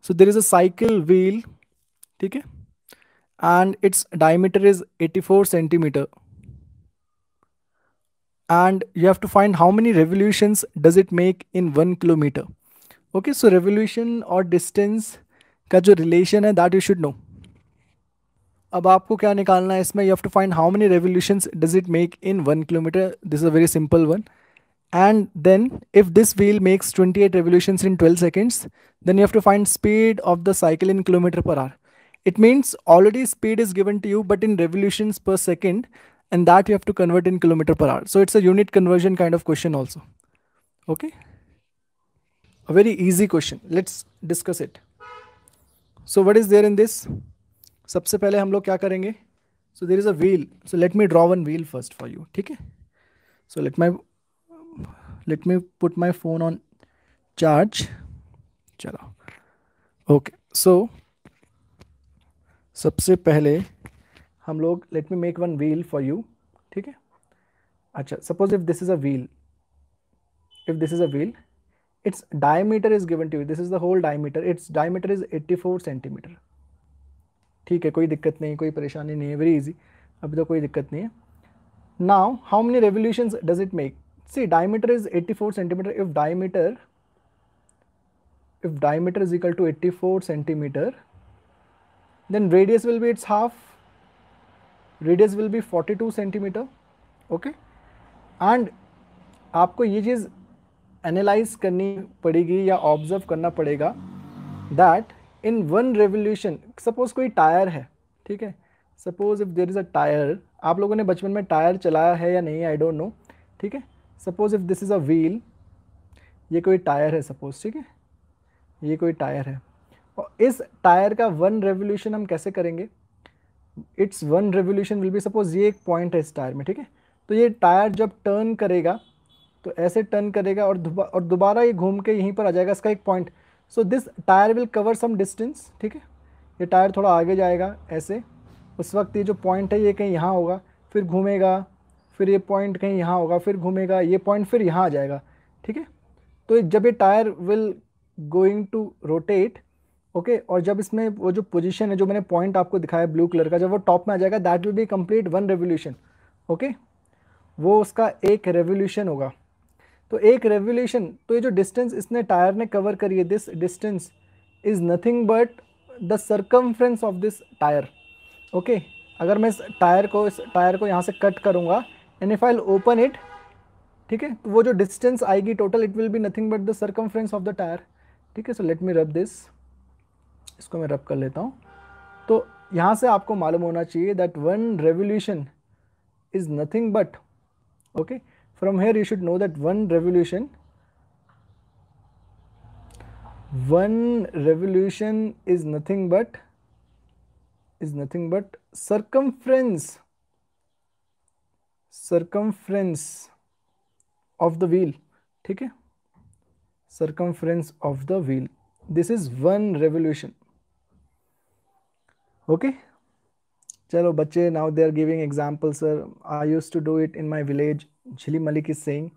so there is a cycle wheel ठीक है and its diameter is 84 centimeter and you have to find how many revolutions does it make in one kilometer okay so revolution or distance का जो relation है that you should know अब आपको क्या निकालना है इसमें you have to find how many revolution does it make in one kilometre this is a very simple one and then if this wheel makes 28 revolutions in 12 seconds then you have to find speed of the cycle in kilometer per hour it means already speed is given to you but in revolutions per second and that you have to convert in kilometer per hour so it's a unit conversion kind of question also okay a very easy question let's discuss it so what is there in this सबसे पहले हम लोग क्या करेंगे so there is a wheel so let me draw one wheel first for you ठीक है so let my let me put my phone on charge चलो okay so सबसे पहले हम लोग let me make one wheel for you ठीक है अच्छा suppose if this is a wheel if this is a wheel its diameter is given to you this is the whole diameter it's diameter is 84 centimetre ठीक है कोई दिक्कत नहीं कोई परेशानी नहीं है वेरी इजी अभी तो कोई दिक्कत नहीं है now how many revolution does it make see diameter is 84 centimetre if diameter if diameter is equal to 84 centimetre then radius will be its half radius will be 42 centimetre okay and आपको ये चीज़ analyse करनी पड़ेगी या observe करना पड़ेगा that in one revolution suppose कोई tyre है ठीक है suppose if there is a tyre आप लोगों ने बचपन में टायर चलाया है या नहीं आई डोंट नो ठीक है suppose if this is a wheel ये कोई टायर है सपोज ठीक है ये कोई टायर है और इस टायर का वन रेवोल्यूशन हम कैसे करेंगे it's one revolution will be suppose ये एक पॉइंट है इस टायर में ठीक है तो ये टायर जब टर्न करेगा तो ऐसे टर्न करेगा और दुबा, और दोबारा ये घूम के यहीं पर आ जाएगा इसका एक point so this tyre will cover some distance ठीक है ये टायर थोड़ा आगे जाएगा ऐसे उस वक्त ये जो पॉइंट है ये कहीं यहाँ होगा फिर घूमेगा फिर ये पॉइंट कहीं यहाँ होगा फिर घूमेगा ये पॉइंट फिर यहाँ आ जाएगा ठीक है तो जब ये tyre will going to rotate okay और जब इसमें वो जो पोजीशन है जो मैंने पॉइंट आपको दिखाया ब्लू कलर का जब वो टॉप में आ जाएगा that will be complete one revolution okay वो उसका एक रेवोल्यूशन होगा तो एक रेवोल्यूशन तो ये जो डिस्टेंस इसने टायर ने कवर करी है this distance is nothing but the circumference of this tyre okay अगर मैं इस टायर को इस टायर को यहाँ से कट करूँगा and if I open it ठीक है तो वो जो डिस्टेंस आएगी total it will be nothing but the circumference of the tyre ठीक है so let me rub this इसको मैं रब कर लेता हूँ तो यहाँ से आपको मालूम होना चाहिए that one revolution is nothing but okay from here you should know that one revolution one revolution is nothing but is nothing but circumference circumference of the wheel okay? circumference of the wheel this is one revolution okay Chalo, bache. now they are giving examples sir I used to do it in my village Jhili Malik is saying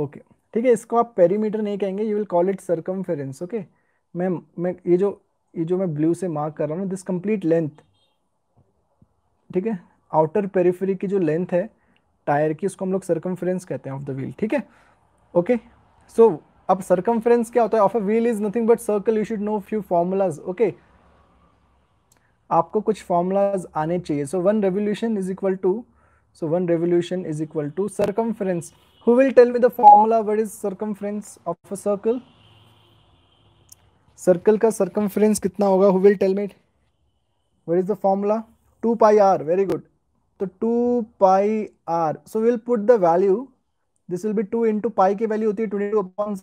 okay ठीक है इसको आप perimeter नहीं कहेंगे you will call it circumference okay ma'am मैं ये जो ये जो मैं ब्लू से मार्क कर रहा हूँ दिस कंप्लीट लेंथ ठीक है आउटर पेरीफेरी की जो लेंथ है टायर की उसको हम लोग सरकमफ्रेंस कहते हैं ऑफ द व्हील ठीक है ओके सो अब सरकमफ्रेंस क्या होता है of a wheel is nothing but circle you should know few formulas okay आपको कुछ फॉर्मूलाज आने चाहिए so one revolution is equal to So one revolution is equal to circumference. Who will tell me the formula? What is circumference of a circle? Circle का circumference कितना होगा who will tell me where is the formula two pi r very good तो two pi r so will put the value this will be two into pi की वैल्यू होती है twenty two upon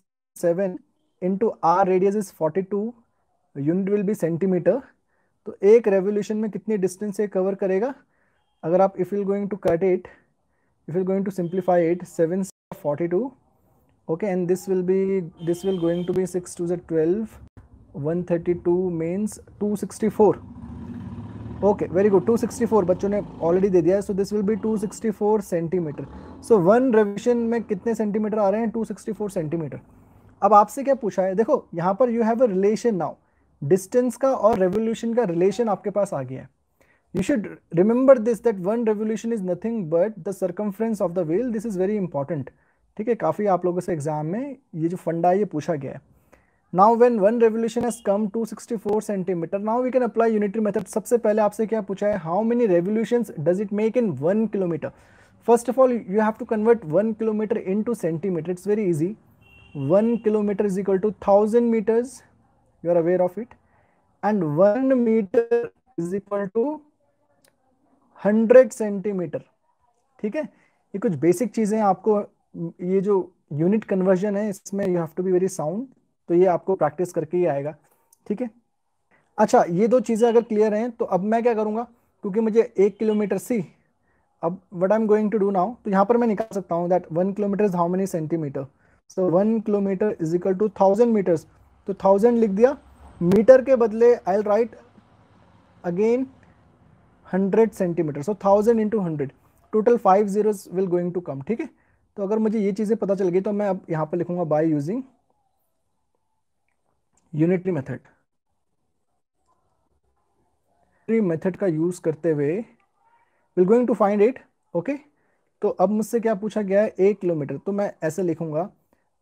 seven into r radius is forty two unit will be centimetre तो एक revolution में कितनी distance ये कवर करेगा अगर आप if you going to cut it if will going to simplify it seven forty two okay and this will be this will going to be 6 to two 12 132 means 264 okay very good 264 बच्चों ने already दे दिया है so this will be 264 centimetre so one revision में कितने centimetre आ रहे हैं 264 centimetre अब आपसे क्या पूछा है देखो यहाँ पर you have a relation now distance का और रेवोल्यूशन का रिलेशन आपके पास आ गया है you should remember this that one revolution is nothing but the circumference of the wheel this is very important ठीक है काफ़ी आप लोगों से एग्जाम में ये जो फंडा है ये पूछा गया है now when one revolution as come to sixty four centimetre now we can apply unitary method सबसे पहले आपसे क्या पूछा है how many revolution does it make in one kilometre first of all you have to convert one kilometre into centimetre it's very easy one kilometre is equal to thousand metres you are aware of it and one metre is equal to hundred centimetre ठीक है ये कुछ basic चीजें आपको ये जो unit conversion है इसमें you have to be very sound तो ये आपको प्रैक्टिस करके ही आएगा ठीक है अच्छा ये दो चीज़ें अगर क्लियर हैं तो अब मैं क्या करूँगा क्योंकि मुझे एक किलोमीटर सी अब what I am going to do now तो यहाँ पर मैं निकाल सकता हूँ that one kilometre is how many centimetre so one kilometre is equal to thousand metres तो थाउजेंड लिख दिया मीटर के बदले I write again hundred centimetre so thousand into hundred total five zeros will going to come ठीक है तो अगर मुझे ये चीज़ें पता चल गई तो मैं अब यहाँ पर लिखूंगा by using unitary method method का यूज करते हुए will going to find it okay तो अब मुझसे क्या पूछा गया है एक किलोमीटर तो मैं ऐसे लिखूंगा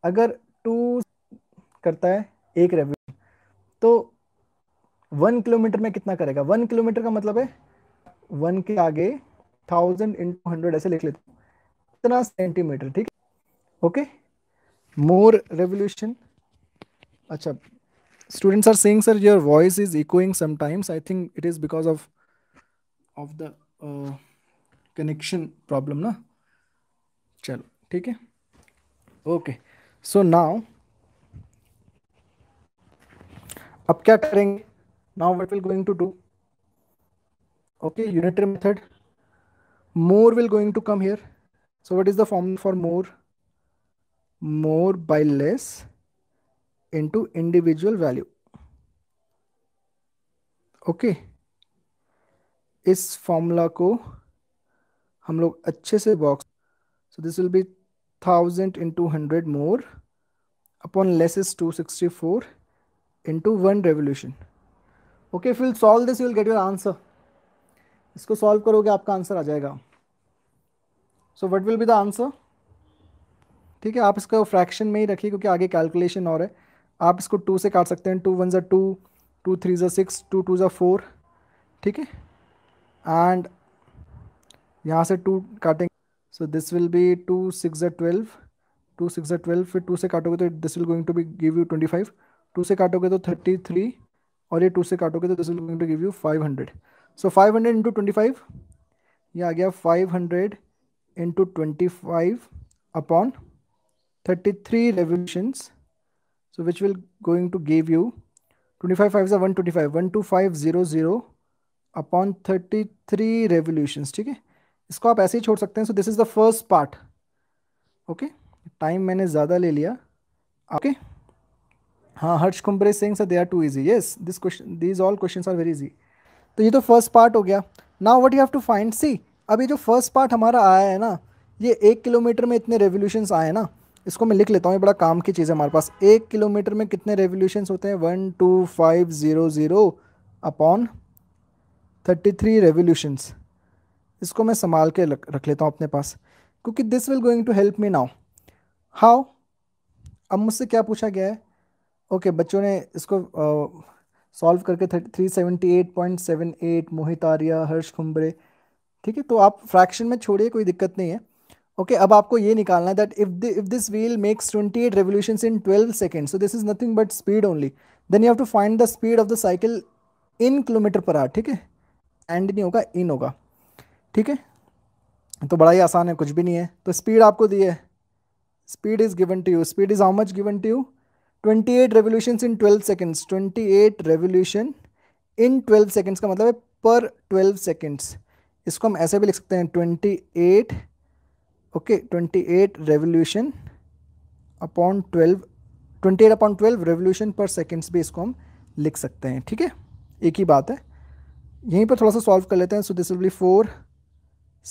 अगर टू करता है एक रेवल्यूशन तो वन किलोमीटर में कितना करेगा वन किलोमीटर का मतलब है वन के आगे थाउजेंड इंटू हंड्रेड ऐसे लिख लेता हूँ इतना सेंटीमीटर ठीक ओके मोर रेवोल्यूशन अच्छा students are saying sir your voice is echoing sometimes I think it is because of of the connection problem ना चलो ठीक है ओके सो नाउ अब क्या करेंगे now what will going to do Okay, unitary method. More will going to come here. So what is the formula for more? More by less into individual value. Okay. इस formula को हम लोग अच्छे से box so this will be thousand into hundred more upon less is two sixty four into one okay if you solve this you'll get your answer इसको solve करोगे आपका answer आ जाएगा so what will be the answer ठीक है आप इसको fraction में ही रखिए क्योंकि आगे कैलकुलेशन और है आप इसको टू से काट सकते हैं टू वन ज़ा टू टू थ्री ज़ा सिक्स टू टू ज़ा फोर ठीक है एंड यहाँ से टू काटेंगे so this will be two six ज़ा ट्वेल्व टू सिक्स ज़ा ट्वेल्व फिर टू से काटोगे तो this will going to be give you twenty five two से काटोगे तो थर्टी थ्री और ये टू से काटोगे तो this will going to give you five hundred so five hundred into twenty five ये आ गया five hundred into twenty five upon thirty three revolutions so which will five to one twenty 25 one two five zero zero upon 33 revolutions ठीक है इसको आप ऐसे ही छोड़ सकते हैं so this is the first part okay time मैंने ज़्यादा ले लिया ओके okay? हाँ हर्ष Kumbre Singh sir they are too easy yes this question these all question are very easy तो ये तो फर्स्ट पार्ट हो गया now what you have to find see अब ये जो फर्स्ट पार्ट हमारा आया है ना ये एक किलोमीटर में इतने रेवोल्यूशन आए ना इसको मैं लिख लेता हूँ ये बड़ा काम की चीज़ है हमारे पास एक किलोमीटर में कितने रेवोल्यूशन होते हैं one two five zero zero upon thirty three revolutions इसको मैं संभाल के रख लेता हूँ अपने पास क्योंकि this will going to help me now how अब मुझसे क्या पूछा गया है ओके okay, बच्चों ने इसको सॉल्व करके three seventy eight point seven eight Mohit Arya Harsh Khumbre ठीक है तो आप फ्रैक्शन में छोड़िए कोई दिक्कत नहीं है ओके अब आपको ये निकालना है that if if this wheel makes twenty eight revolution in twelve second so this is nothing but speed only then you have to find the speed of the cycle in kilometre per hour ठीक है and नहीं होगा इन होगा ठीक है तो बड़ा ही आसान है कुछ भी नहीं है तो स्पीड आपको दी है speed is given to you speed is how much given to you twenty eight revolution in twelve seconds twenty eight revolution in twelve seconds का मतलब है पर ट्वेल्व सेकेंड्स इसको हम ऐसे भी लिख सकते हैं twenty eight okay twenty eight revolution upon twelve twenty eight upon twelve revolution per seconds भी इसको हम लिख सकते हैं ठीक है एक ही बात है यहीं पर थोड़ा सा सॉल्व कर लेते हैं so this will be four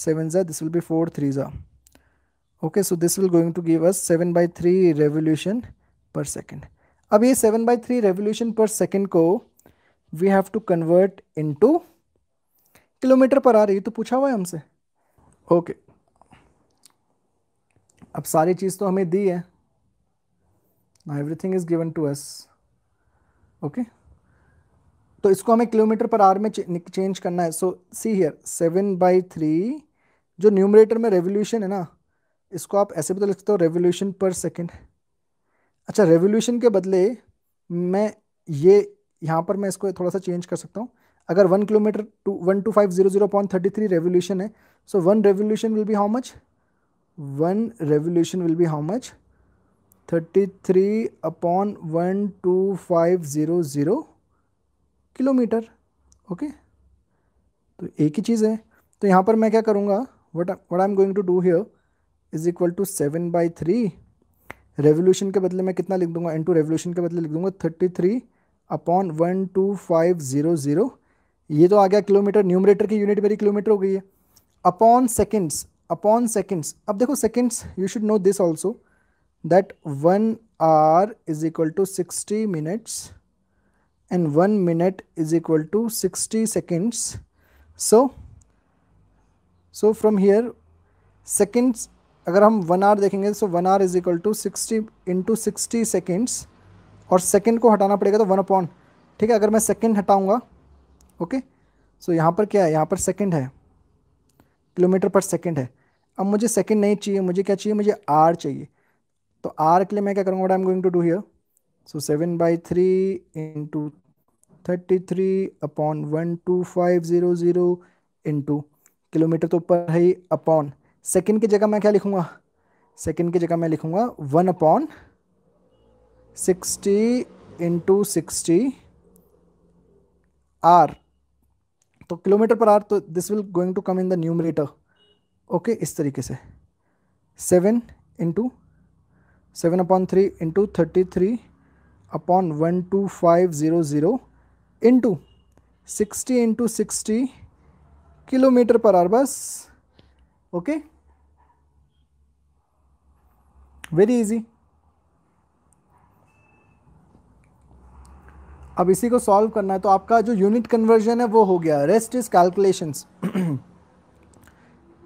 seven ज़ा this will be four three ज़ा okay so this will going to give us seven by three revolution per second अब ये seven by three revolution per second को we have to convert to kilometre per आ रही तो पूछा हुआ है हमसे ओके okay. अब सारी चीज़ तो हमें दी है everything is given to us okay तो इसको हमें किलोमीटर पर आर में चेंज करना है so see here seven by three जो न्यूमरेटर में रेवोल्यूशन है ना इसको आप ऐसे भी तो लिखते हो रेवोल्यूशन पर सेकेंड अच्छा रेवोल्यूशन के बदले मैं ये यहाँ पर मैं इसको थोड़ा सा चेंज कर सकता हूँ अगर one kilometre to one two five zero zero point thirty three revolution है so one revolution will be how much one revolution will be how much thirty three upon one two five zero zero kilometre okay तो एक ही चीज़ है तो यहाँ पर मैं क्या करूँगा what what I am going to do here is equal to seven by three revolution के बदले मैं कितना लिख दूंगा टू रेवोल्यूशन के बदले लिख दूंगा thirty three upon one two five zero zero ये तो आ गया किलोमीटर न्यूमरेटर की यूनिट मेरी किलोमीटर हो गई है अपॉन सेकेंड्स अपॉन सेकेंड्स अब देखो seconds you should know this also that one hour is equal to sixty minutes and one minute is equal to sixty seconds so so from here seconds अगर हम one hour देखेंगे तो one hour is equal to sixty into sixty seconds और second को हटाना पड़ेगा तो one upon ठीक है अगर मैं सेकेंड हटाऊंगा ओके सो यहाँ पर क्या है यहाँ पर सेकेंड है किलोमीटर पर सेकेंड है अब मुझे सेकेंड नहीं चाहिए मुझे क्या चाहिए मुझे आर चाहिए तो आर के लिए मैं क्या करूँगा I am going to do here so seven by three into thirty three upon one two five zero zero into kilometre तो पर है ही अपॉन सेकेंड की जगह मैं क्या लिखूँगा सेकेंड की जगह मैं लिखूँगा one upon sixty into sixty hour तो किलोमीटर पर आर तो this will going to come in the numerator okay इस तरीके से seven into seven upon three into thirty three upon one two five zero zero into sixty into sixty kilometre per hour बस okay okay? Very easy अब इसी को solve करना है तो आपका जो यूनिट कन्वर्जन है वो हो गया रेस्ट इज़ कैलकुलेशंस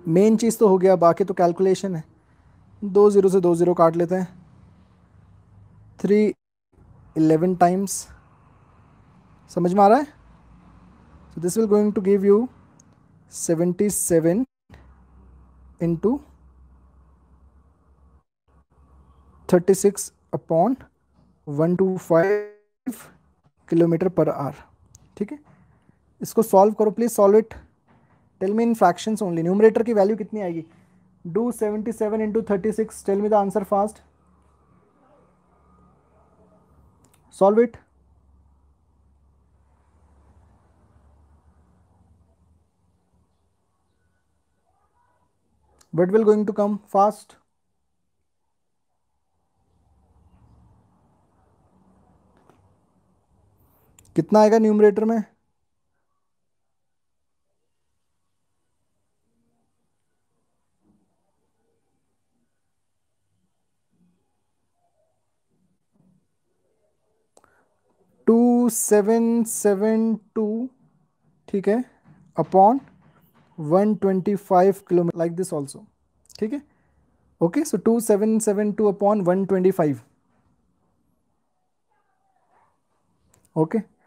मेन चीज़ तो हो गया बाकी तो कैलकुलेशन है दो ज़ीरो से दो ज़ीरो काट लेते हैं थ्री इलेवन टाइम्स समझ में आ रहा है so this will going to give you seventy seven into thirty six upon one two five kilometre per hour ठीक है इसको सॉल्व करो please solve it tell me in fractions only numerator की वैल्यू कितनी आएगी do seventy seven into thirty six tell me the answer fast solve it what will going to come fast कितना आएगा numerator में to seven seven two ठीक है upon one twenty five kilometre like this also ठीक है okay so two seven seven two upon one twenty five okay